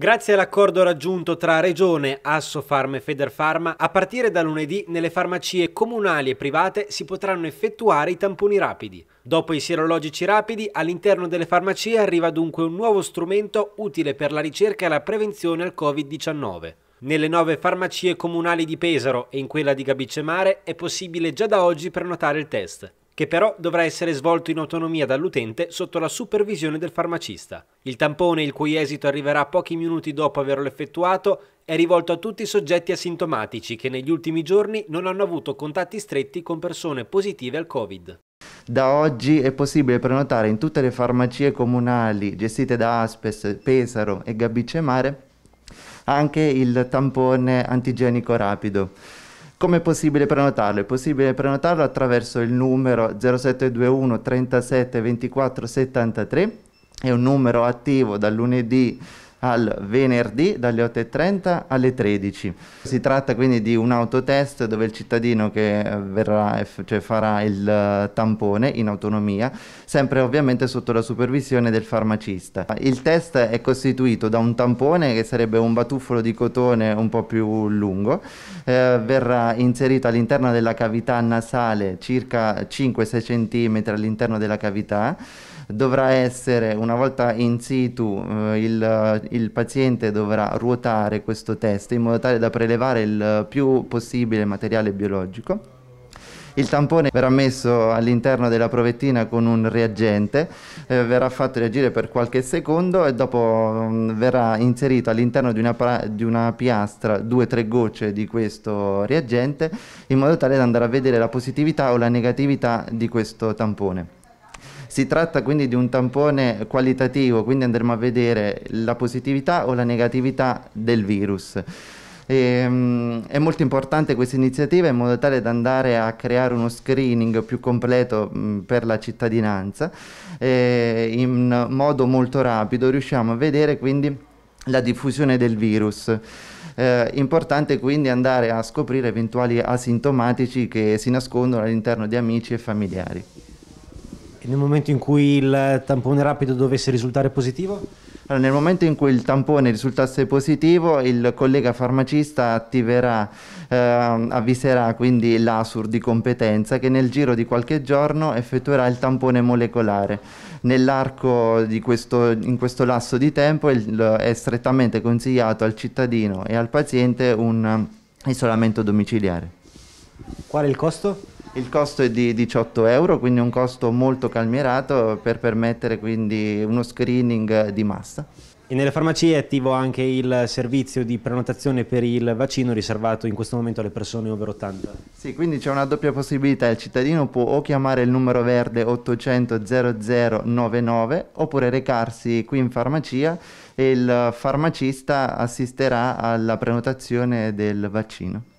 Grazie all'accordo raggiunto tra Regione, Assofarm e Federfarma, a partire da lunedì nelle farmacie comunali e private si potranno effettuare i tamponi rapidi. Dopo i sierologici rapidi, all'interno delle farmacie arriva dunque un nuovo strumento utile per la ricerca e la prevenzione al Covid-19. Nelle nove farmacie comunali di Pesaro e in quella di Gabicemare è possibile già da oggi prenotare il test che però dovrà essere svolto in autonomia dall'utente sotto la supervisione del farmacista. Il tampone, il cui esito arriverà pochi minuti dopo averlo effettuato, è rivolto a tutti i soggetti asintomatici che negli ultimi giorni non hanno avuto contatti stretti con persone positive al Covid. Da oggi è possibile prenotare in tutte le farmacie comunali gestite da Aspes, Pesaro e Gabice anche il tampone antigenico rapido. Come è possibile prenotarlo? È possibile prenotarlo attraverso il numero 0721 37 24 73, è un numero attivo dal lunedì al venerdì dalle 8.30 alle 13. Si tratta quindi di un autotest dove il cittadino che verrà, cioè farà il eh, tampone in autonomia, sempre ovviamente sotto la supervisione del farmacista. Il test è costituito da un tampone che sarebbe un batuffolo di cotone un po' più lungo, eh, verrà inserito all'interno della cavità nasale circa 5-6 cm all'interno della cavità dovrà essere, una volta in situ, eh, il, il, paziente dovrà ruotare questo test in modo tale da prelevare il più possibile materiale biologico. Il tampone verrà messo all'interno della provettina con un reagente, eh, verrà fatto reagire per qualche secondo e dopo mh, mm, verrà inserito all'interno di, di una, piastra 2-3 gocce di questo reagente in modo tale da andare a vedere la positività o la negatività di questo tampone. Si tratta quindi di un tampone qualitativo, quindi andremo a vedere la positività o la negatività del virus. E, um, è molto importante questa iniziativa in modo tale da andare a creare uno screening più completo mh, mm, per la cittadinanza. E eh, in modo molto rapido riusciamo a vedere quindi la diffusione del virus. Eh, importante quindi andare a scoprire eventuali asintomatici che si nascondono all'interno di amici e familiari. E nel momento in cui il tampone rapido dovesse risultare positivo? Allora, nel momento in cui il tampone risultasse positivo, il collega farmacista attiverà, eh, avviserà quindi l'ASUR di competenza che nel giro di qualche giorno effettuerà il tampone molecolare. Nell'arco di questo, in questo lasso di tempo il, è strettamente consigliato al cittadino e al paziente un isolamento domiciliare. Qual è il costo? Il costo è di 18 euro, quindi un costo molto calmierato per permettere quindi uno screening di massa. E nelle farmacie è attivo anche il servizio di prenotazione per il vaccino riservato in questo momento alle persone over 80. Sì, quindi c'è una doppia possibilità, il cittadino può o chiamare il numero verde 800 0099 oppure recarsi qui in farmacia e il farmacista assisterà alla prenotazione del vaccino.